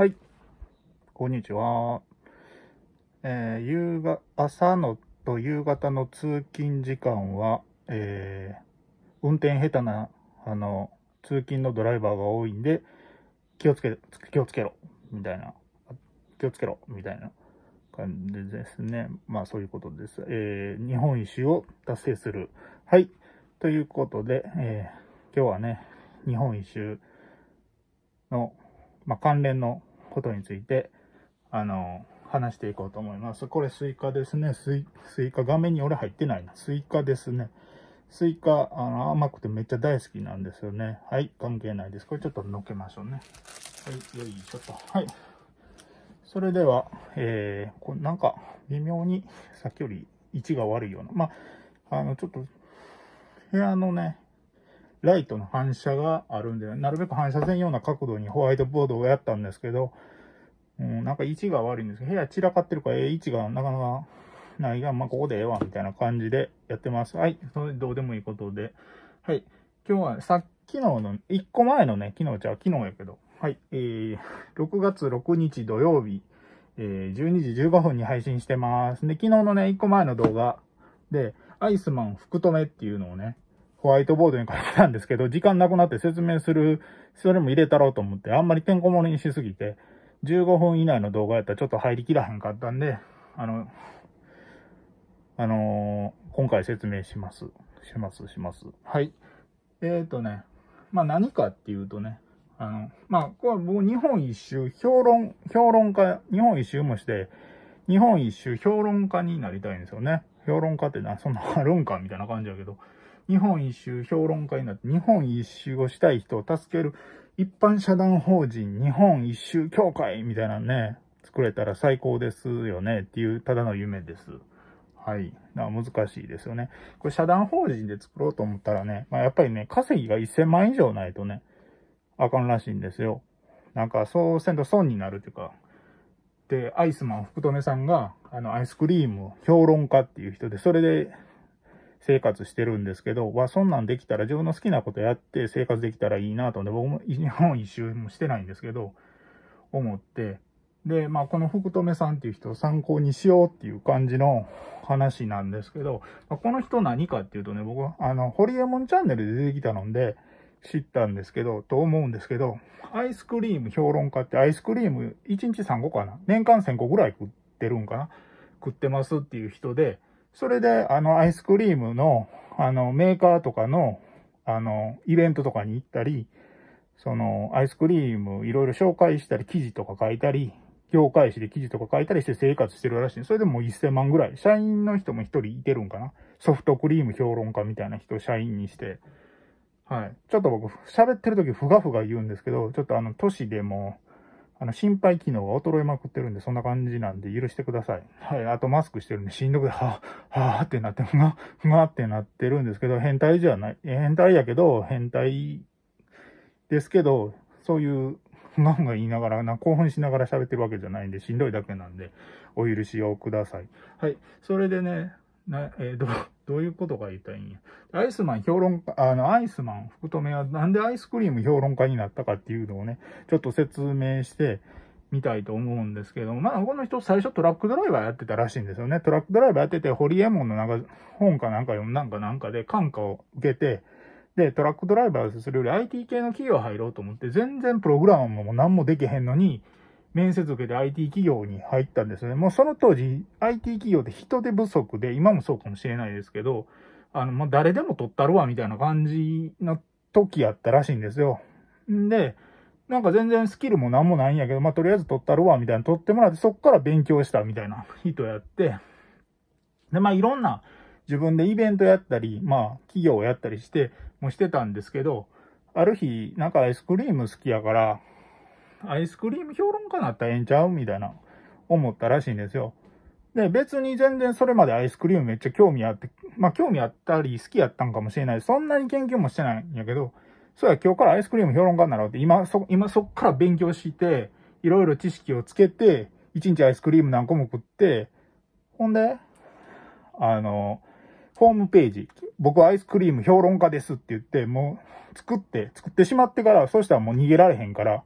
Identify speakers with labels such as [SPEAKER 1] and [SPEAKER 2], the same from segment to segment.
[SPEAKER 1] はい。こんにちは。えー、夕が、朝のと夕方の通勤時間は、えー、運転下手な、あの、通勤のドライバーが多いんで、気をつけ、気をつけろ、みたいな。気をつけろ、みたいな感じですね。まあ、そういうことです。えー、日本一周を達成する。はい。ということで、えー、今日はね、日本一周の、まあ、関連のことについて、あの、話していこうと思います。これスイカですね。スイスイカ、画面に俺入ってないな。スイカですね。スイカ、あの、甘くてめっちゃ大好きなんですよね。はい、関係ないです。これちょっとのけましょうね。はい、よいしょと。はい。それでは、えー、こなんか、微妙に、さっきより位置が悪いような。まあ、あの、ちょっと、部屋のね、ライトの反射があるんで、なるべく反射せんような角度にホワイトボードをやったんですけど、うん、なんか位置が悪いんですけど、部屋散らかってるから、え位置がなかなかないが、まあ、ここでええわ、みたいな感じでやってます。はい、それどうでもいいことで。はい、今日はさっきのの、1個前のね、昨日じゃ昨日やけど、はい、えー、6月6日土曜日、えー、12時15分に配信してます。で、昨日のね、1個前の動画で、アイスマン福留っていうのをね、ホワイトボードに書いてたんですけど、時間なくなって説明する、それも入れたろうと思って、あんまりてんこ盛りにしすぎて、15分以内の動画やったらちょっと入りきらへんかったんで、あの、あのー、今回説明します。します、します。はい。えっ、ー、とね、まあ何かっていうとね、あの、まあ、これ僕日本一周評論、評論家、日本一周もして、日本一周評論家になりたいんですよね。評論家ってな、そんなあるんかみたいな感じやけど、日本一周評論家になって、日本一周をしたい人を助ける一般社団法人日本一周協会みたいなね、作れたら最高ですよねっていう、ただの夢です。はい。だから難しいですよね。これ社団法人で作ろうと思ったらね、まあ、やっぱりね、稼ぎが1000万以上ないとね、あかんらしいんですよ。なんか、そうせんと損になるっていうか、、アイスマン福留さんが、あの、アイスクリーム評論家っていう人で、それで生活してるんですけど、わ、そんなんできたら、自分の好きなことやって生活できたらいいなと思って、僕も日本一周もしてないんですけど、思って、で、まあ、この福留さんっていう人を参考にしようっていう感じの話なんですけど、まあ、この人何かっていうとね、僕は、あの、ホリエモンチャンネルで出てきたので、知ったんですけど、と思うんですけど、アイスクリーム評論家ってアイスクリーム1日3個かな年間1000個ぐらい食ってるんかな食ってますっていう人で、それであのアイスクリームのあのメーカーとかのあのイベントとかに行ったり、そのアイスクリームいろいろ紹介したり、記事とか書いたり、業界誌で記事とか書いたりして生活してるらしい。それでもう1000万ぐらい。社員の人も1人いてるんかな。ソフトクリーム評論家みたいな人を社員にして。はい。ちょっと僕、喋ってる時ふがふが言うんですけど、ちょっとあの、都市でも、あの、心配機能が衰えまくってるんで、そんな感じなんで許してください。はい。あと、マスクしてるんで、しんどくて、はぁ、はぁってなって、ふが、ふがってなってるんですけど、変態じゃない、変態やけど、変態ですけど、そういう、ふがふが言いながら、な興奮しながら喋ってるわけじゃないんで、しんどいだけなんで、お許しをください。はい。それでね、なえー、ど どういうことが言いたいんや。アイスマン評論家、あの、アイスマン福留はなんでアイスクリーム評論家になったかっていうのをね、ちょっと説明してみたいと思うんですけども、まあ、この人最初トラックドライバーやってたらしいんですよね。トラックドライバーやってて、ホリエモンのなんか本かなんか読んだんかなんかで感化を受けて、で、トラックドライバーするより IT 系の企業入ろうと思って、全然プログラムも何もできへんのに、面接受けて IT 企業に入ったんですね。もうその当時、IT 企業って人手不足で、今もそうかもしれないですけど、あの、もう誰でも取ったるわ、みたいな感じの時やったらしいんですよ。んで、なんか全然スキルも何もないんやけど、まあ、とりあえず取ったるわ、みたいな、取ってもらって、そっから勉強した、みたいな人やって、で、まあ、いろんな、自分でイベントやったり、まあ、企業をやったりして、もしてたんですけど、ある日、なんかアイスクリーム好きやから、アイスクリーム評論家になったらええんちゃうみたいな、思ったらしいんですよ。で、別に全然それまでアイスクリームめっちゃ興味あって、まあ興味あったり好きやったんかもしれない。そんなに研究もしてないんやけど、そうや、今日からアイスクリーム評論家になろうって、今そ、今そっから勉強して、いろいろ知識をつけて、一日アイスクリーム何個も食って、ほんで、あの、ホームページ、僕アイスクリーム評論家ですって言って、もう作って、作ってしまってから、そしたらもう逃げられへんから、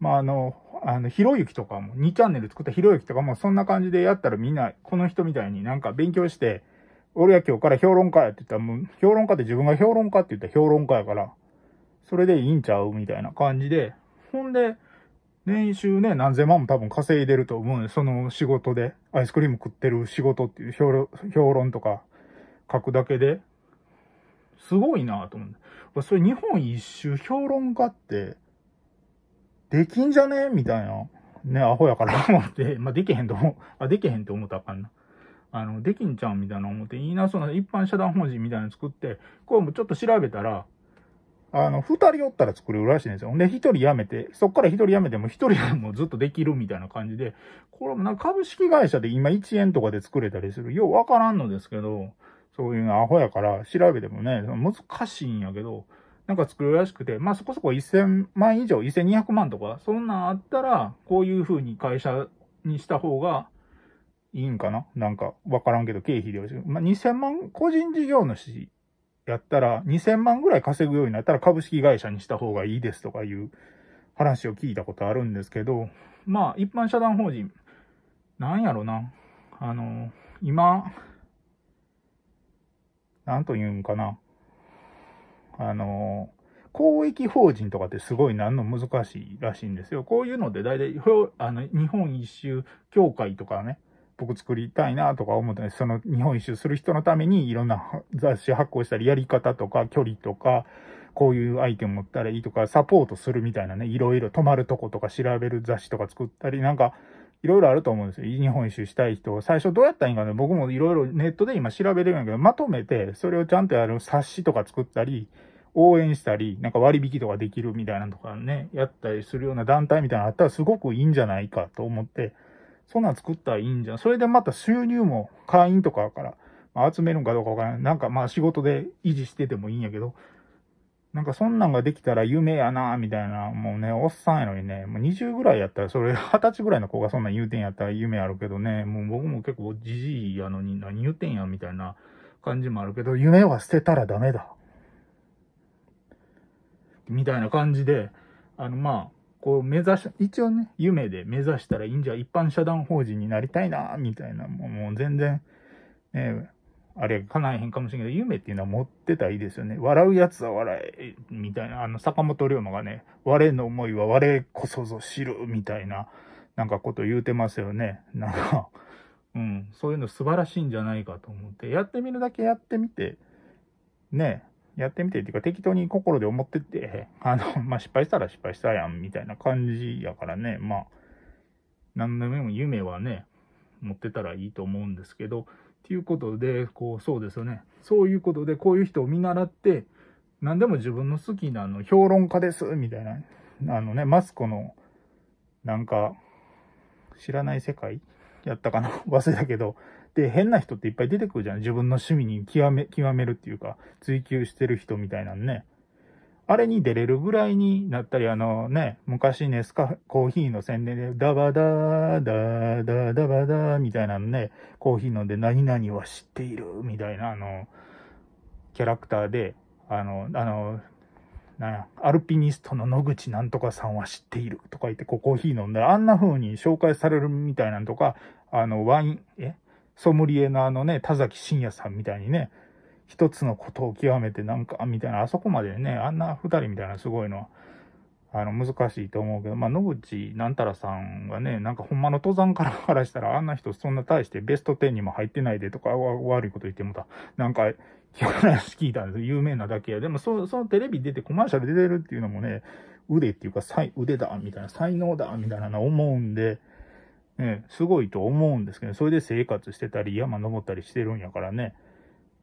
[SPEAKER 1] まあ、あの、あの、ひろゆきとかも、2チャンネル作ったひろゆきとかも、そんな感じでやったらみんな、この人みたいになんか勉強して、俺は今日から評論家やって言ったら、もう、評論家って自分が評論家って言ったら評論家やから、それでいいんちゃうみたいな感じで、ほんで、年収ね、何千万も多分稼いでると思うその仕事で、アイスクリーム食ってる仕事っていう評論とか書くだけで、すごいなと思う。それ日本一周評論家って、できんじゃねみたいな。ね、アホやから思って、まあ、できへんと思う。あ、できへんって思ったらあかんな。あの、できんちゃんみたいな思って、言いなそのな一般社団法人みたいなの作って、これもちょっと調べたら、あの、二人おったら作れるらしいんですよ。ほんで、一人辞めて、そっから一人辞めても一人はもうずっとできるみたいな感じで、これもなんか株式会社で今1円とかで作れたりする。ようわからんのですけど、そういうのアホやから調べてもね、難しいんやけど、なんか作るらしくて、まあそこそこ1000万以上、1200万とか、そんなんあったら、こういう風に会社にした方がいいんかななんかわからんけど、経費で。まあ2000万、個人事業主やったら、2000万ぐらい稼ぐようになったら株式会社にした方がいいですとかいう話を聞いたことあるんですけど、まあ一般社団法人、なんやろな。あの、今、なんというんかな。あの、公益法人とかってすごい何の難しいらしいんですよ。こういうので大体、あの、日本一周協会とかね、僕作りたいなとか思ってその日本一周する人のためにいろんな 雑誌発行したり、やり方とか距離とか、こういうアイテム持ったらいいとか、サポートするみたいなね、いろいろ泊まるとことか調べる雑誌とか作ったり、なんか、いろいろあると思うんですよ。日本一周したい人。最初どうやったらいいんかね、僕もいろいろネットで今調べれるんやけど、まとめて、それをちゃんとやる冊子とか作ったり、応援したり、なんか割引とかできるみたいなとかね、やったりするような団体みたいなのあったらすごくいいんじゃないかと思って、そんなん作ったらいいんじゃん。それでまた収入も会員とかから、まあ、集めるんかどうかわからない。なんかまあ仕事で維持しててもいいんやけど、なんかそんなんができたら夢やなみたいな、もうね、おっさんやのにね、もう20ぐらいやったら、それ20歳ぐらいの子がそんなん言うてんやったら夢あるけどね、もう僕も結構じじいやのに何言うてんやみたいな感じもあるけど、夢は捨てたらダメだ。みたいな感じで、あの、まあ、こう目指し、一応ね、夢で目指したらいいんじゃ、一般社団法人になりたいな、みたいな、もう全然、ね、あれ、叶えへんかもしれんけど、夢っていうのは持ってたらいいですよね。笑うやつは笑え、みたいな、あの、坂本龍馬がね、我の思いは我こそぞ知る、みたいな、なんかこと言うてますよね。なんかうん、そういうの素晴らしいんじゃないかと思って、やってみるだけやってみて、ね、やってみてっていうか、適当に心で思ってって、あの、まあ、失敗したら失敗したやん、みたいな感じやからね、まあ、何でも夢はね、持ってたらいいと思うんですけど、っていうことで、こう、そうですよね。そういうことで、こういう人を見習って、何でも自分の好きなの、評論家です、みたいな、あのね、マスコの、なんか、知らない世界やったかな 忘れたけど、で、変な人っていっぱい出てくるじゃん。自分の趣味に極め、極めるっていうか、追求してる人みたいなんね。あれに出れるぐらいになったり、あのね、昔ネスカ、コーヒーの宣伝で、ダバダー、ダーダー、ダバダーみたいなのね、コーヒー飲んで何々は知っているみたいな、あの、キャラクターで、あの、あの、なんや、アルピニストの野口なんとかさんは知っているとか言って、こうコーヒー飲んだら、あんな風に紹介されるみたいなんとか、あの、ワイン、えソムリエのあのね、田崎真也さんみたいにね、一つのことを極めてなんか、みたいな、あそこまでね、あんな二人みたいなすごいのは、あの、難しいと思うけど、まあ、野口なんたらさんがね、なんかほんまの登山 から話したら、あんな人そんな大してベスト10にも入ってないでとか、悪いこと言ってもた。なんか、話聞いたんです有名なだけや。でも、そそのテレビ出てコマーシャル出てるっていうのもね、腕っていうか、腕だ、みたいな、才能だ、みたいな思うんで、ね、すごいと思うんですけど、それで生活してたり、山登ったりしてるんやからね、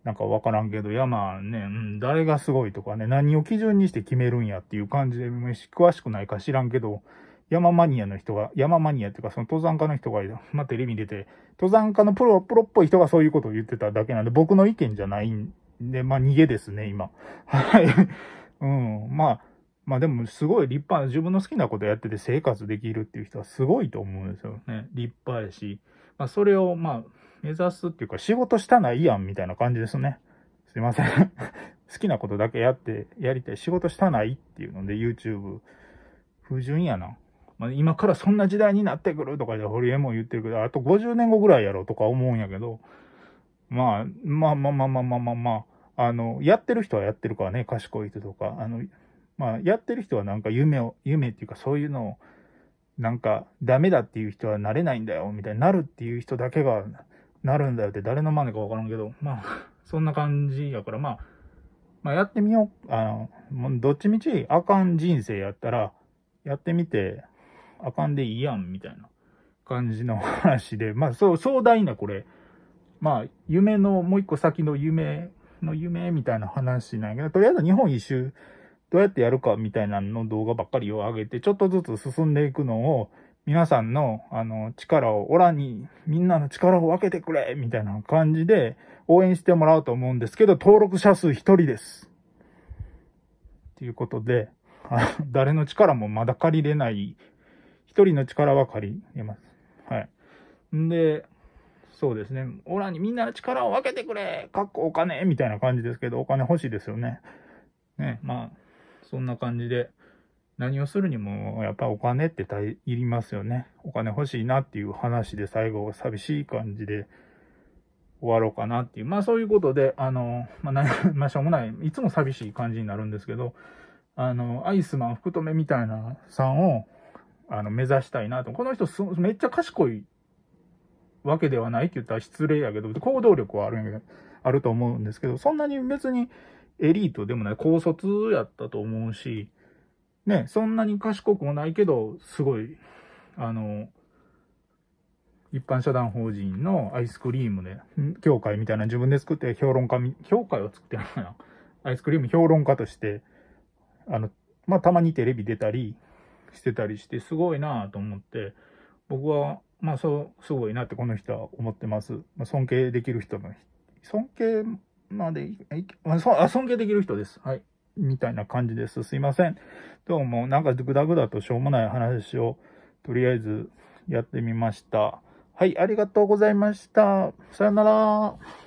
[SPEAKER 1] なんかわからんけど、山ね、うん、誰がすごいとかね、何を基準にして決めるんやっていう感じで、詳しくないか知らんけど、山マニアの人が、山マニアっていうか、その登山家の人が、まあ、テレビ出て、登山家のプロ、プロっぽい人がそういうことを言ってただけなんで、僕の意見じゃないんで、まあ、逃げですね、今。はい。うん、まあ、まあでもすごい立派な、自分の好きなことやってて生活できるっていう人はすごいと思うんですよね。立派やし。まあそれをまあ目指すっていうか仕事したないやんみたいな感じですね。すいません 好きなことだけやってやりたい。仕事したないっていうので YouTube。不純やな。まあ、今からそんな時代になってくるとかで堀江も言ってるけど、あと50年後ぐらいやろうとか思うんやけど、まあ、まあまあまあまあまあまあまあ、あの、やってる人はやってるからね、賢い人とか、あの、まあ、やってる人はなんか夢を、夢っていうかそういうのを、なんかダメだっていう人はなれないんだよ、みたいになるっていう人だけがなるんだよって誰の真似かわからんけど、まあ、そんな感じやから、まあ、まあ、やってみよう、あの、どっちみちあかん人生やったら、やってみて、あかんでいいやん、みたいな感じの話で、まあ、そう、壮大なこれ、まあ、夢の、もう一個先の夢の夢みたいな話なんやけど、とりあえず日本一周、どうやってやるかみたいなの動画ばっかりを上げて、ちょっとずつ進んでいくのを、皆さんの、あの、力を、オラに、みんなの力を分けてくれみたいな感じで、応援してもらうと思うんですけど、登録者数一人です。ということで、誰の力もまだ借りれない、一人の力は借りれます。はい。んで、そうですね、オラにみんなの力を分けてくれかっこお金みたいな感じですけど、お金欲しいですよね。ね、まあ、そんな感じで、何をするにも、やっぱお金っていりますよね。お金欲しいなっていう話で最後、寂しい感じで終わろうかなっていう。まあそういうことで、あの、まあ、まあ、しょうもない、いつも寂しい感じになるんですけど、あの、アイスマン福留みたいなさんを、あの、目指したいなと。この人めっちゃ賢いわけではないって言ったら失礼やけど、行動力はあるあると思うんですけど、そんなに別にエリートでもない、高卒やったと思うし、ね、そんなに賢くもないけど、すごい、あの、一般社団法人のアイスクリームで、協会みたいな自分で作って評論家、協会を作ってるのな。アイスクリーム評論家として、あの、まあ、たまにテレビ出たりしてたりして、すごいなと思って、僕は、まあ、そう、すごいなってこの人は思ってます。まあ、尊敬できる人の、尊敬まで、あ、尊敬できる人です。はい。みたいな感じです。すいません。どうも、なんかグダグダとしょうもない話を、とりあえずやってみました。はい、ありがとうございました。さよなら。